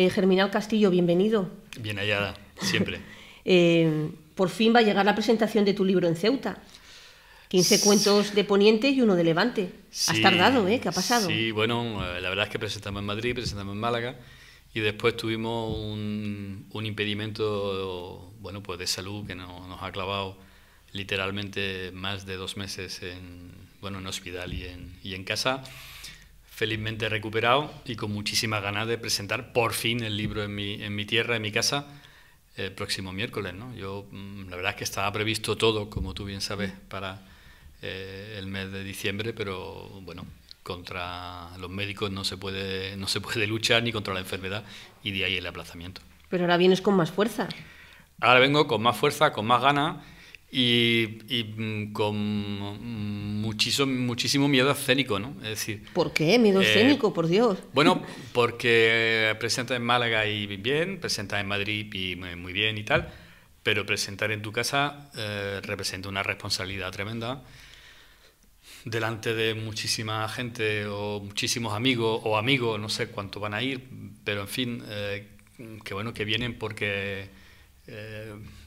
Eh, Germinal Castillo, bienvenido. Bien hallada, siempre. Eh, por fin va a llegar la presentación de tu libro en Ceuta. 15 cuentos de Poniente y uno de Levante. Has tardado, ¿eh? ¿Qué ha pasado? Sí, bueno, eh, la verdad es que presentamos en Madrid, presentamos en Málaga y después tuvimos un, impedimento bueno, pues de salud que nos ha clavado literalmente más de dos meses en, bueno, en hospital y en casa felizmente recuperado y con muchísimas ganas de presentar por fin el libro en mi, tierra, en mi casa, el próximo miércoles. Yo, mm, la verdad es que estaba previsto todo, como tú bien sabes, mm. para eh, el mes de diciembre, pero bueno, contra los médicos no se, puede, no se puede luchar ni contra la enfermedad y de ahí el aplazamiento. Pero ahora vienes con más fuerza. Ahora vengo con más fuerza, con más ganas y, mm, con muchísimo, muchísimo miedo escénico, ¿no? Es decir, ¿Por qué? Miedo eh, escénico, por Dios. Bueno, porque presenta en Málaga y bien, presenta en Madrid y muy bien y tal, pero presentar en tu casa eh, representa una responsabilidad tremenda delante de muchísima gente o muchísimos amigos o amigos, no sé cuánto van a ir, pero en fin, eh, que bueno que vienen porque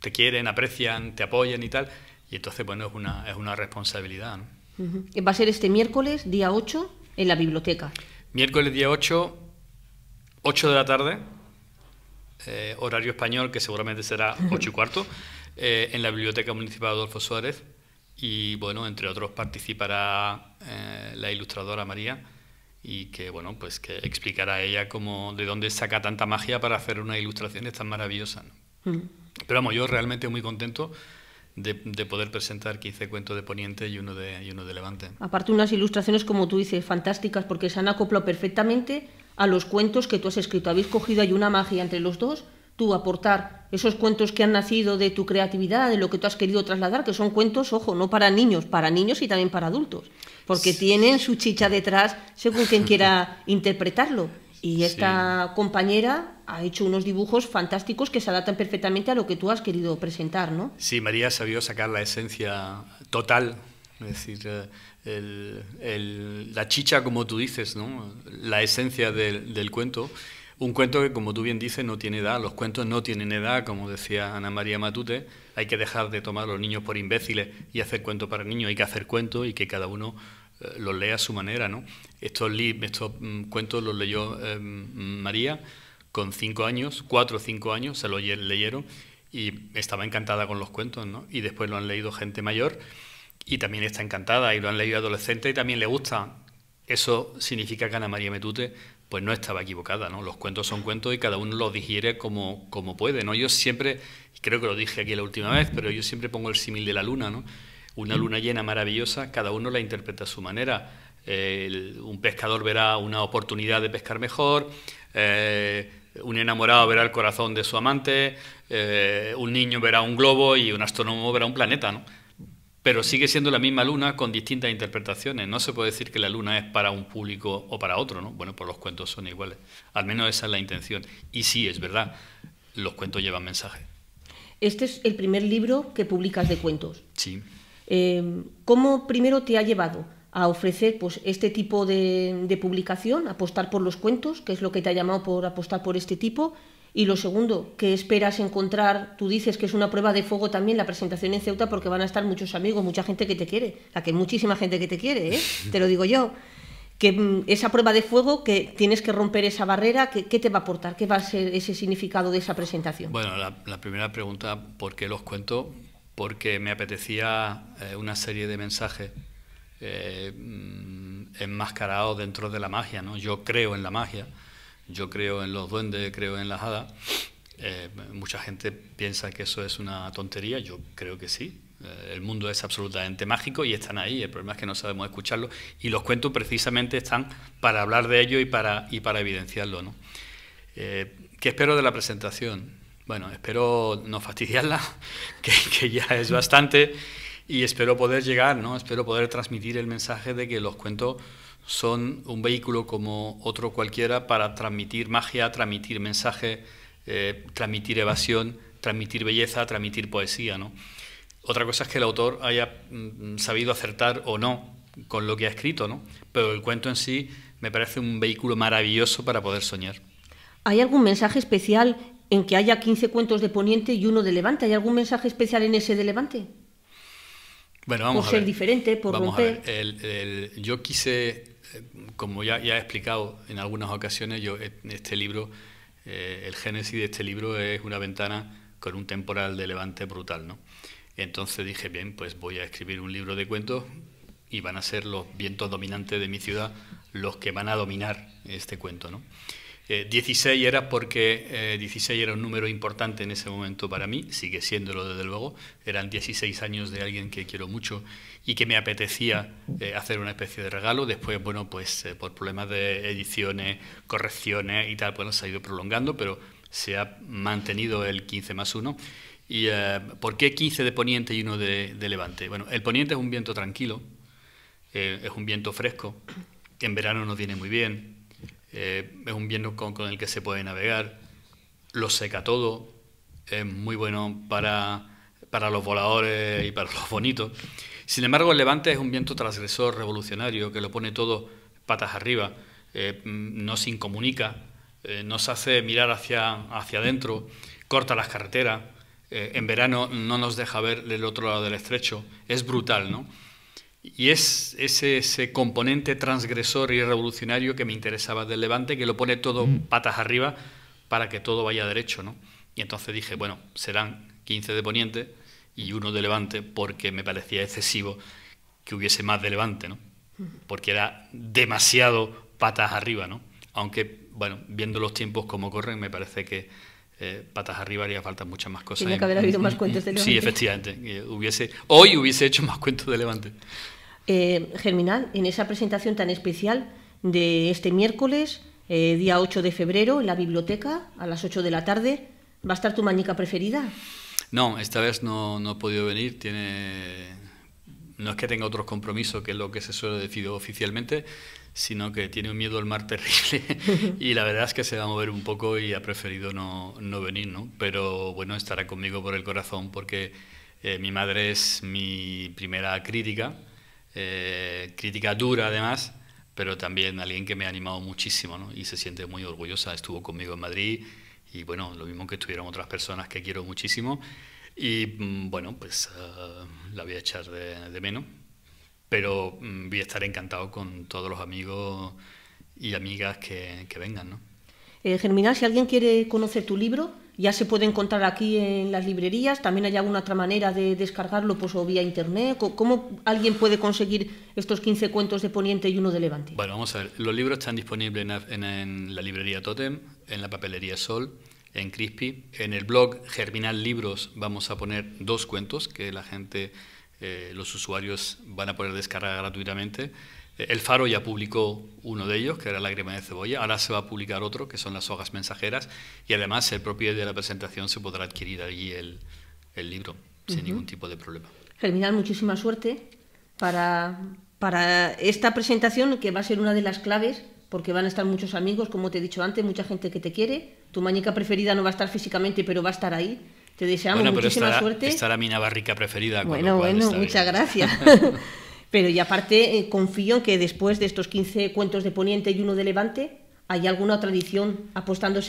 te quieren, aprecian, te apoyan y tal. Y entonces, bueno, es una, es una responsabilidad. ¿no? Va a ser este miércoles, día 8, en la biblioteca. Miércoles día 8, 8 de la tarde, eh, horario español, que seguramente será 8 y cuarto, eh, en la Biblioteca Municipal Adolfo Suárez. Y bueno, entre otros participará eh, la ilustradora María y que bueno, pues que explicará a ella cómo, de dónde saca tanta magia para hacer unas ilustraciones tan maravillosas. ¿no? Pero vamos, yo realmente muy contento de, poder presentar 15 cuentos de Poniente y uno de, y uno de Levante. Aparte unas ilustraciones, como tú dices, fantásticas, porque se han acoplado perfectamente a los cuentos que tú has escrito. Habéis cogido ahí una magia entre los dos, tú aportar esos cuentos que han nacido de tu creatividad, de lo que tú has querido trasladar, que son cuentos, ojo, no para niños, para niños y también para adultos, porque tienen su chicha detrás según quien quiera interpretarlo. Y esta compañera ha hecho unos dibujos fantásticos que se adaptan perfectamente a lo que tú has querido presentar, ¿no? Sí, María sabió sacar la esencia total, es decir, eh, la chicha, como tú dices, ¿no? La esencia del, cuento. Un cuento que, como tú bien dices, no tiene edad. Los cuentos no tienen edad, como decía Ana María Matute. Hay que dejar de tomar a los niños por imbéciles y hacer cuento para niños. Hay que hacer cuento y que cada uno eh, lo lee a su manera, ¿no? Estos, estos mm, cuentos los leyó eh, María con cinco años, cuatro o cinco años, se los leyeron y estaba encantada con los cuentos, ¿no? Y después lo han leído gente mayor y también está encantada y lo han leído adolescentes y también le gusta. Eso significa que Ana María Metute pues no estaba equivocada, ¿no? Los cuentos son cuentos y cada uno los digiere como, como puede, ¿no? Yo siempre, creo que lo dije aquí la última vez, pero yo siempre pongo el símil de la luna, ¿no? Una luna llena maravillosa, cada uno la interpreta a su manera. Eh, un pescador verá una oportunidad de pescar mejor, eh, un enamorado verá el corazón de su amante, eh, un niño verá un globo y un astrónomo verá un planeta, ¿no? Pero sigue siendo la misma luna con distintas interpretaciones. No se puede decir que la luna es para un público o para otro, ¿no? Bueno, pues los cuentos son iguales. Al menos esa es la intención. Y sí, es verdad, los cuentos llevan mensaje. Este es el primer libro que publicas de cuentos. Sí. Em, ¿Cómo primero te ha llevado a ofrecer pues, este tipo de, publicación, apostar por los cuentos, que es lo que te ha llamado por apostar por este tipo? Y lo segundo, ¿qué esperas encontrar? Tú dices que es una prueba de fuego también la presentación en Ceuta porque van a estar muchos amigos, mucha gente que te quiere, la que muchísima gente que te quiere, ¿eh? te lo digo yo. Que mm, esa prueba de fuego, que tienes que romper esa barrera, ¿qué, te va a aportar? ¿Qué va a ser ese significado de esa presentación? Bueno, la, la primera pregunta, ¿por qué los cuentos? porque me apetecía eh, una serie de mensajes eh, enmascarados dentro de la magia. ¿no? Yo creo en la magia, yo creo en los duendes, creo en las hadas. Eh, mucha gente piensa que eso es una tontería, yo creo que sí. el mundo es absolutamente mágico y están ahí, el problema es que no sabemos escucharlo y los cuentos precisamente están para hablar de ello y para, y para evidenciarlo. ¿no? ¿Qué espero de la presentación? Bueno, espero no fastidiarla, que, ya es bastante, y espero poder llegar, ¿no? Espero poder transmitir el mensaje de que los cuentos son un vehículo como otro cualquiera para transmitir magia, transmitir mensaje, eh, transmitir evasión, transmitir belleza, transmitir poesía. ¿no? Otra cosa es que el autor haya mm, sabido acertar o no con lo que ha escrito, pero el cuento en sí me parece un vehículo maravilloso para poder soñar. ¿Hay algún mensaje especial en que haya 15 cuentos de Poniente y uno de Levante. ¿Hay algún mensaje especial en ese de Levante? Bueno, vamos por ser diferente, por romper. yo quise, eh, como ya, ya, he explicado en algunas ocasiones, yo eh, este libro, eh, el génesis de este libro es una ventana con un temporal de Levante brutal, ¿no? Entonces dije, bien, pues voy a escribir un libro de cuentos y van a ser los vientos dominantes de mi ciudad los que van a dominar este cuento, ¿no? 16 eh, era porque 16 eh, era un número importante en ese momento para mí, sigue siéndolo desde luego. Eran 16 años de alguien que quiero mucho y que me apetecía eh, hacer una especie de regalo. Después, bueno, pues por problemas de ediciones, correcciones y tal, bueno, pues, se ha ido prolongando, pero se ha mantenido el 15 más 1. ¿Y por qué 15 de poniente y 1 de, levante? Bueno, el poniente es un viento tranquilo, es un viento fresco, que en verano nos viene muy bien, eh, es un viento con, el que se puede navegar, lo seca todo, es muy bueno para, los voladores y para los bonitos. Sin embargo, el levante es un viento transgresor, revolucionario, que lo pone todo patas arriba, eh, nos incomunica, eh, nos hace mirar hacia, hacia adentro, corta las carreteras, en verano no nos deja ver el otro lado del estrecho, es brutal, ¿no? Y es, ese componente transgresor y revolucionario que me interesaba del Levante, que lo pone todo mm. patas arriba para que todo vaya derecho, ¿no? Y entonces dije, bueno, serán 15 de Poniente y uno de Levante, porque me parecía excesivo que hubiese más de Levante, ¿no? Porque era demasiado patas arriba, ¿no? Aunque, bueno, viendo los tiempos como corren, me parece que eh, patas arriba haría falta muchas más cosas. Tiene habido más cuentos de Levante. Sí, efectivamente. Hubiese, hoy hubiese hecho más cuentos de Levante. Eh, Germinal, en esa presentación tan especial de este miércoles, eh, día 8 de febrero, en la biblioteca, a las 8 de la tarde, ¿va a estar tu mañica preferida? No, esta vez no, no he podido venir, no es que tenga otros compromisos, que es lo que se suele decir oficialmente, sino que tiene un miedo al mar terrible y la verdad es que se va a mover un poco y ha preferido no, venir, ¿no? Pero bueno, estará conmigo por el corazón porque eh, mi madre es mi primera crítica, eh, crítica dura además, pero también alguien que me ha animado muchísimo y se siente muy orgullosa. Estuvo conmigo en Madrid y bueno, lo mismo que estuvieron otras personas que quiero muchísimo y mm, bueno, pues eh, la voy a echar de, menos, pero mm, voy a estar encantado con todos los amigos y amigas que, vengan. ¿no? Eh, Germinal, si alguien quiere conocer tu libro, ya se puede encontrar aquí en las librerías, también hay alguna otra manera de descargarlo pues, o vía internet. ¿Cómo alguien puede conseguir estos 15 cuentos de Poniente y uno de Levante? Bueno, vamos a ver, los libros están disponibles en, la librería Totem, en la papelería Sol, en Crispy. En el blog Germinal Libros vamos a poner dos cuentos que la gente, eh, los usuarios van a poder descargar gratuitamente. El Faro ya publicó uno de ellos, que era Lágrima de Cebolla, ahora se va a publicar otro, que son las hojas mensajeras, y además el propio de la presentación se podrá adquirir allí el, libro, sin ningún tipo de problema. Germinal, muchísima suerte para, para esta presentación, que va a ser una de las claves, porque van a estar muchos amigos, como te he dicho antes, mucha gente que te quiere, tu mañica preferida no va a estar físicamente, pero va a estar ahí, te deseamos bueno, pero muchísima estará, suerte. Estará mi navarrica preferida. Bueno, bueno, muchas gracias. Pero y aparte eh, confío en que después de estos 15 cuentos de Poniente y uno de Levante, ¿hay alguna tradición apostando,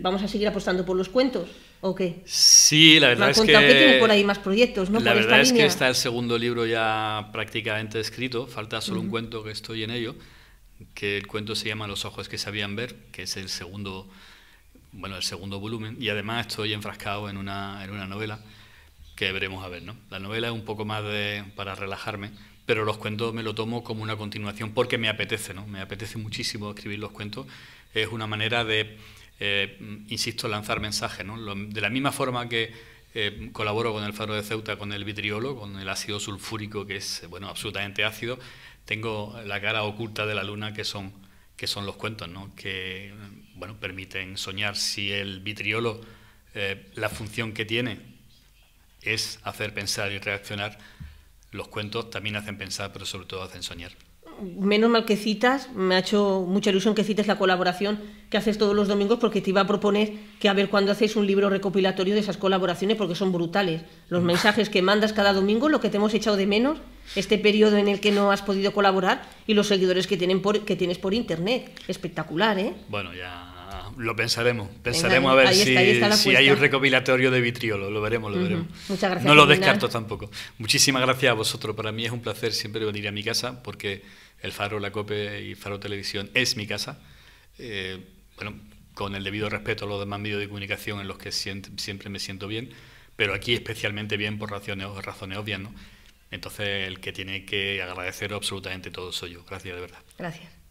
vamos a seguir apostando por los cuentos? ¿O qué? Sí, la verdad es que... por ahí más proyectos, La verdad es que está el segundo libro ya prácticamente escrito, falta solo un cuento que estoy en ello, que el cuento se llama Los ojos que sabían ver, que es el segundo, bueno, el segundo volumen, y además estoy enfrascado en una, en una novela que veremos a ver, ¿no? La novela es un poco más de, para relajarme, pero los cuentos me lo tomo como una continuación porque me apetece, ¿no? Me apetece muchísimo escribir los cuentos. Es una manera de, eh, insisto, lanzar mensajes, ¿no? de la misma forma que eh, colaboro con el Faro de Ceuta con el vitriolo, con el ácido sulfúrico, que es, bueno, absolutamente ácido, tengo la cara oculta de la luna, que son, que son los cuentos, ¿no? Que, bueno, permiten soñar si el vitriolo... Eh, la función que tiene es hacer pensar y reaccionar los cuentos también hacen pensar, pero sobre todo hacen soñar. Menos mal que citas, me ha hecho mucha ilusión que cites la colaboración que haces todos los domingos porque te iba a proponer que a ver cuándo hacéis un libro recopilatorio de esas colaboraciones porque son brutales. Los mensajes que mandas cada domingo, lo que te hemos echado de menos, este periodo en el que no has podido colaborar y los seguidores que, que tienes por internet. Espectacular, ¿eh? Bueno, ya lo pensaremos. Pensaremos a ver si, si hay un recopilatorio de vitriolo. Lo veremos, lo veremos. Muchas gracias. No lo descarto tampoco. Muchísimas gracias a vosotros. Para mí es un placer siempre venir a mi casa porque el Faro, la COPE y Faro Televisión es mi casa. Eh, bueno, con el debido respeto a los demás medios de comunicación en los que siempre me siento bien, pero aquí especialmente bien por razones, razones obvias, ¿no? Entonces, el que tiene que agradecer absolutamente todo soy yo. Gracias, de verdad. Gracias.